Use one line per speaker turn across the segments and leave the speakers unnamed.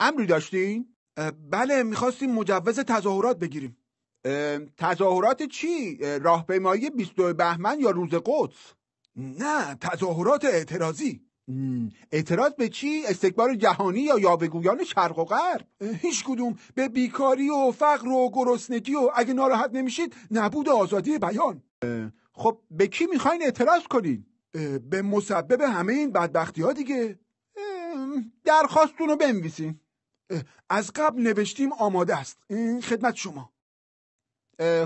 امری داشتین؟ بله میخواستیم مجوز تظاهرات بگیریم تظاهرات چی؟ راهپیمایی 22 بهمن یا روز قدس؟ نه تظاهرات اعتراضی اعتراض به چی؟ استکبار جهانی یا یاوهگویان شرق و غرب؟ هیچ کدوم به بیکاری و فقر و گرسنگی و اگه ناراحت نمیشید نبود آزادی بیان خب به کی میخواین اعتراض کنین؟ به مسبب همه این بدبختی ها دیگه درخواستونو رو بنویسین از قبل نوشتیم آماده است خدمت شما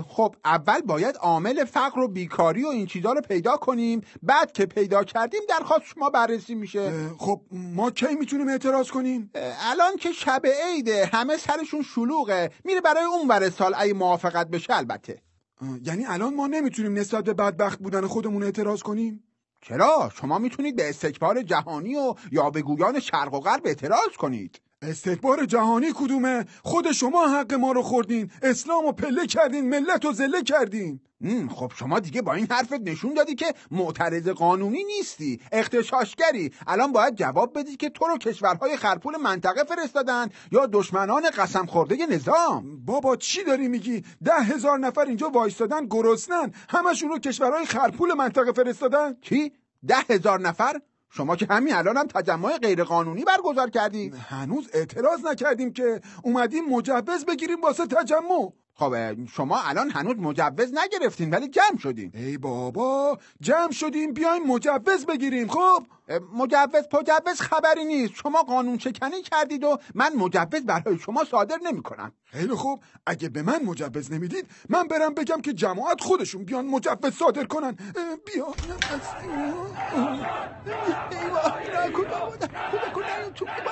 خب اول باید عامل فقر و بیکاری و این چیزا رو پیدا کنیم بعد که پیدا کردیم درخواست شما بررسی میشه خب ما کی میتونیم اعتراض کنیم الان که شب عیده همه سرشون شلوغه میره برای اون ور سال ای موافقت بشه البته یعنی الان ما نمیتونیم نسبت به بدبخت بودن خودمون اعتراض کنیم چرا شما میتونید به استکبار جهانی و گویان شرق و غرب اعتراض کنید استکبار جهانی کدومه خود شما حق ما رو خوردین اسلام و پله کردین ملت و زله کردین خب شما دیگه با این حرفت نشون دادی که معترض قانونی نیستی اختشاشگری الان باید جواب بدی که تو رو کشورهای خرپول منطقه فرستادن یا دشمنان قسم خورده نظام بابا چی داری میگی ده هزار نفر اینجا وایستادن گرسنن همشون رو کشورهای خرپول منطقه فرستادن کی ده هزار نفر شما که همین الان هم تجمع غیرقانونی برگزار کردید هنوز اعتراض نکردیم که اومدیم مجوز بگیریم واسه تجمع خب شما الان هنوز مجوز نگرفتین ولی جمع شدین ای بابا جمع شدیم بیایم مجوز بگیریم خب مجوز مجوز خبری نیست شما قانون شکنی کردید و من مجوز برای شما صادر نمی کنم خیلی خوب اگه به من مجوز نمیدید من برم بگم که جماعت خودشون بیان مجوز صادر کنن بیا ای